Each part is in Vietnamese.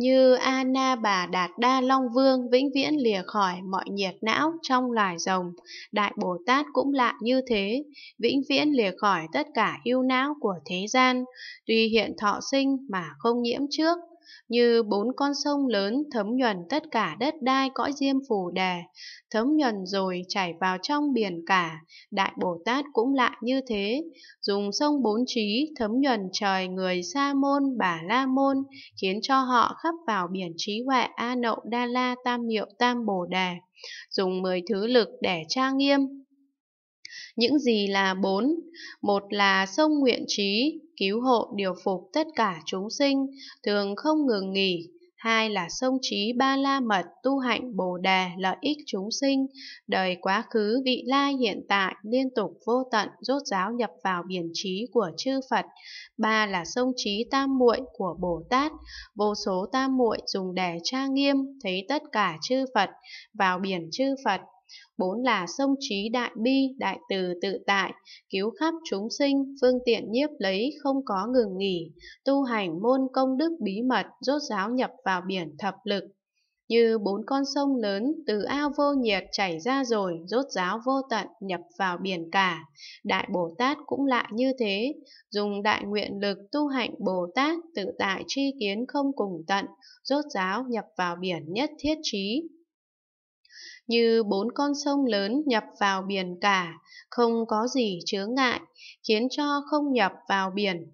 như Anna Bà Đạt Đa Long Vương vĩnh viễn lìa khỏi mọi nhiệt não trong loài rồng, Đại Bồ Tát cũng lạ như thế, vĩnh viễn lìa khỏi tất cả yêu não của thế gian, tuy hiện thọ sinh mà không nhiễm trước, như bốn con sông lớn thấm nhuần tất cả đất đai cõi diêm phù đề, thấm nhuần rồi chảy vào trong biển cả, Đại Bồ Tát cũng lại như thế, dùng sông bốn trí thấm nhuần trời người Sa Môn, Bà La Môn, khiến cho họ khắp vào biển trí huệ A Nậu Đa La Tam hiệu Tam Bồ Đề, dùng mười thứ lực để trang nghiêm, những gì là bốn một là sông nguyện trí cứu hộ điều phục tất cả chúng sinh, thường không ngừng nghỉ. Hai là sông trí ba la mật tu hạnh bồ đề lợi ích chúng sinh, đời quá khứ vị lai hiện tại liên tục vô tận rốt ráo nhập vào biển trí của chư Phật. Ba là sông trí tam muội của Bồ Tát, vô số tam muội dùng để tra nghiêm thấy tất cả chư Phật vào biển chư Phật bốn là sông trí đại bi, đại từ tự tại, cứu khắp chúng sinh, phương tiện nhiếp lấy, không có ngừng nghỉ, tu hành môn công đức bí mật, rốt ráo nhập vào biển thập lực. Như bốn con sông lớn từ ao vô nhiệt chảy ra rồi, rốt ráo vô tận nhập vào biển cả. Đại Bồ Tát cũng lại như thế, dùng đại nguyện lực tu hạnh Bồ Tát tự tại tri kiến không cùng tận, rốt ráo nhập vào biển nhất thiết trí như bốn con sông lớn nhập vào biển cả, không có gì chướng ngại, khiến cho không nhập vào biển.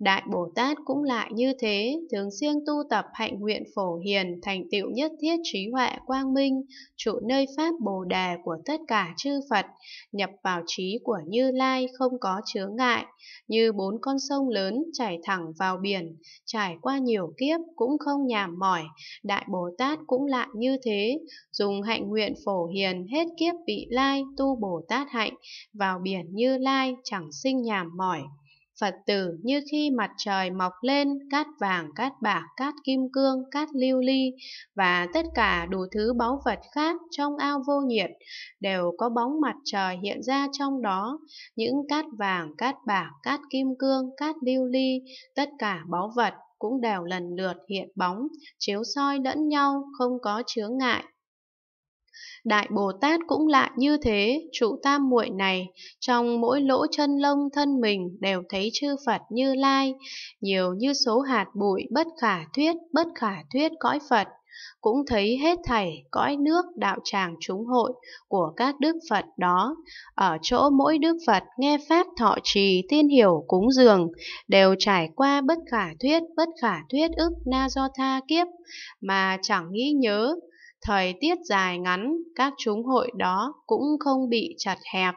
Đại Bồ Tát cũng lại như thế, thường xuyên tu tập hạnh nguyện phổ hiền, thành tựu nhất thiết trí huệ quang minh, trụ nơi Pháp Bồ Đề của tất cả chư Phật, nhập vào trí của Như Lai không có chướng ngại, như bốn con sông lớn chảy thẳng vào biển, trải qua nhiều kiếp cũng không nhàm mỏi, Đại Bồ Tát cũng lại như thế, dùng hạnh nguyện phổ hiền hết kiếp vị lai tu Bồ Tát hạnh, vào biển Như Lai chẳng sinh nhàm mỏi. Phật tử như khi mặt trời mọc lên, cát vàng, cát bạc, cát kim cương, cát lưu ly và tất cả đủ thứ báu vật khác trong ao vô nhiệt đều có bóng mặt trời hiện ra trong đó. Những cát vàng, cát bạc, cát kim cương, cát lưu ly, tất cả báu vật cũng đều lần lượt hiện bóng, chiếu soi lẫn nhau, không có chướng ngại. Đại Bồ Tát cũng lạ như thế, trụ tam muội này, trong mỗi lỗ chân lông thân mình đều thấy chư Phật như lai, nhiều như số hạt bụi bất khả thuyết, bất khả thuyết cõi Phật, cũng thấy hết thảy cõi nước đạo tràng chúng hội của các đức Phật đó. Ở chỗ mỗi đức Phật nghe Pháp thọ trì tiên hiểu cúng dường, đều trải qua bất khả thuyết, bất khả thuyết ức na do tha kiếp, mà chẳng nghĩ nhớ thời tiết dài ngắn các chúng hội đó cũng không bị chặt hẹp